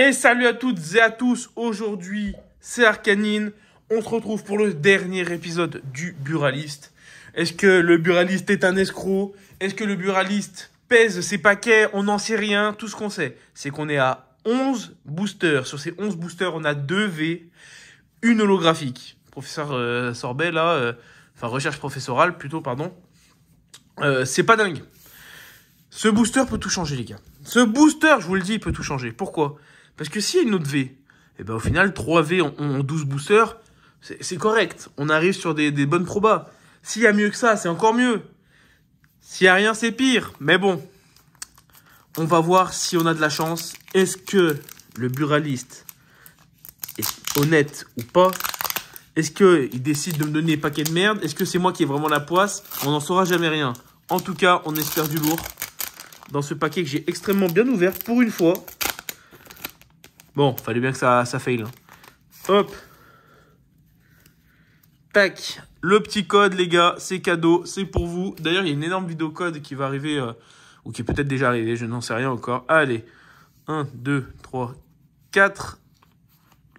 Et salut à toutes et à tous. Aujourd'hui, c'est Arcanine. On se retrouve pour le dernier épisode du Buraliste. Est-ce que le buraliste est un escroc Est-ce que le buraliste pèse ses paquets On n'en sait rien. Tout ce qu'on sait, c'est qu'on est à 11 boosters. Sur ces 11 boosters, on a 2 V, une holographique. Professeur euh, Sorbet, là, euh, enfin recherche professorale plutôt, pardon. Euh, c'est pas dingue. Ce booster peut tout changer, les gars. Ce booster, je vous le dis, il peut tout changer. Pourquoi parce que s'il y a une autre V, et eh ben au final, 3 V en, 12 boosters, c'est correct. On arrive sur des, bonnes probas. S'il y a mieux que ça, c'est encore mieux. S'il n'y a rien, c'est pire. Mais bon, on va voir si on a de la chance. Est-ce que le buraliste est honnête ou pas Est-ce qu'il décide de me donner des paquet de merde Est-ce que c'est moi qui ai vraiment la poisse On n'en saura jamais rien. En tout cas, on espère du lourd dans ce paquet que j'ai extrêmement bien ouvert pour une fois. Bon, fallait bien que ça, ça fail. Hop. Tac. Le petit code, les gars, c'est cadeau, c'est pour vous. D'ailleurs, il y a une énorme vidéo code qui va arriver, euh, ou qui est peut-être déjà arrivée, je n'en sais rien encore. Allez, 1, 2, 3, 4.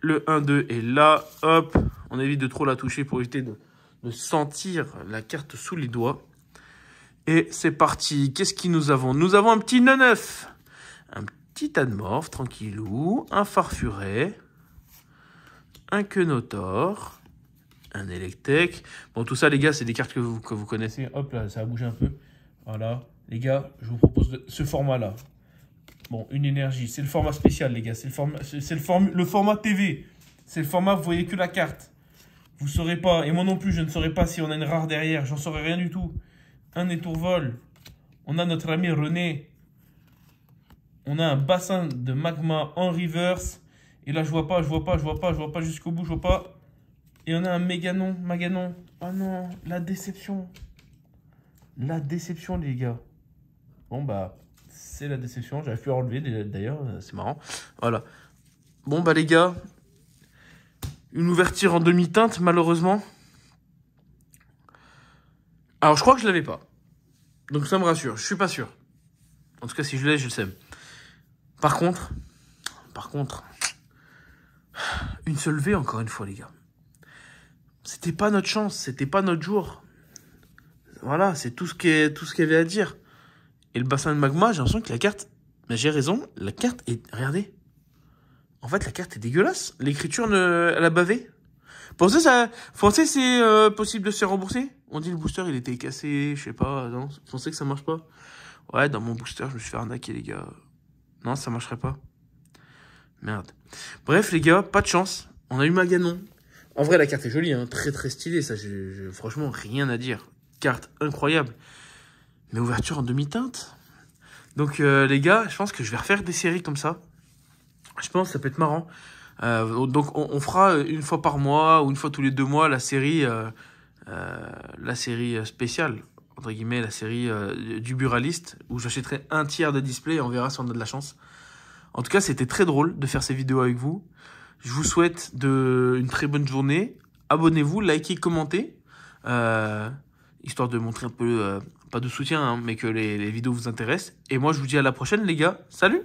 Le 1, 2 est là. Hop. On évite de trop la toucher pour éviter de, sentir la carte sous les doigts. Et c'est parti. Qu'est-ce que nous avons Nous avons un petit 9-9 petit morph, tranquillou, un farfuret, un quenotor, un électec. Bon, tout ça, les gars, c'est des cartes que vous, que vous connaissez. Hop là, ça a bougé un peu. Voilà. Les gars, je vous propose ce format-là. Bon, une énergie. C'est le format spécial, les gars. C'est le, format, le, le format TV. C'est le format, vous voyez que la carte. Vous ne saurez pas, et moi non plus, je ne saurais pas si on a une rare derrière. J'en saurais rien du tout. Un étourvol. On a notre ami René. On a un bassin de magma en reverse. Et là, je vois pas, je vois pas, je vois pas, je vois pas jusqu'au bout, je vois pas. Et on a un méganon, maganon. Oh non, la déception. La déception, les gars. Bon, bah, c'est la déception. J'avais pu enlever, d'ailleurs, c'est marrant. Voilà. Bon, bah, les gars, une ouverture en demi-teinte, malheureusement. Alors, je crois que je l'avais pas. Donc, ça me rassure. Je suis pas sûr. En tout cas, si je l'ai, je le sème. Par contre, par contre, une seule V encore une fois, les gars. C'était pas notre chance, c'était pas notre jour. Voilà, c'est tout ce qui tout ce qu'il y avait à dire. Et le bassin de magma, j'ai l'impression que la carte, mais j'ai raison, la carte est, regardez. En fait, la carte est dégueulasse. L'écriture ne, elle a bavé. Pensez ça, pensez c'est euh, possible de se rembourser On dit le booster il était cassé, je sais pas, non, pensez que ça marche pas. Ouais, dans mon booster, je me suis fait arnaquer les gars. Non, ça marcherait pas. Merde. Bref, les gars, pas de chance. On a eu Maganon. En vrai, la carte est jolie, hein. très très stylée. Ça, j'ai franchement, rien à dire. Carte incroyable. Mais ouverture en demi-teinte. Donc, euh, les gars, je pense que je vais refaire des séries comme ça. Je pense que ça peut être marrant. Euh, donc, on, fera une fois par mois ou une fois tous les deux mois la série, euh, la série spéciale entre guillemets, la série euh, du buraliste, où j'achèterai un tiers des display et on verra si on a de la chance. En tout cas, c'était très drôle de faire ces vidéos avec vous. Je vous souhaite de, une très bonne journée. Abonnez-vous, likez, commentez. Euh, histoire de montrer un peu, euh, pas de soutien, hein, mais que les vidéos vous intéressent. Et moi, je vous dis à la prochaine, les gars. Salut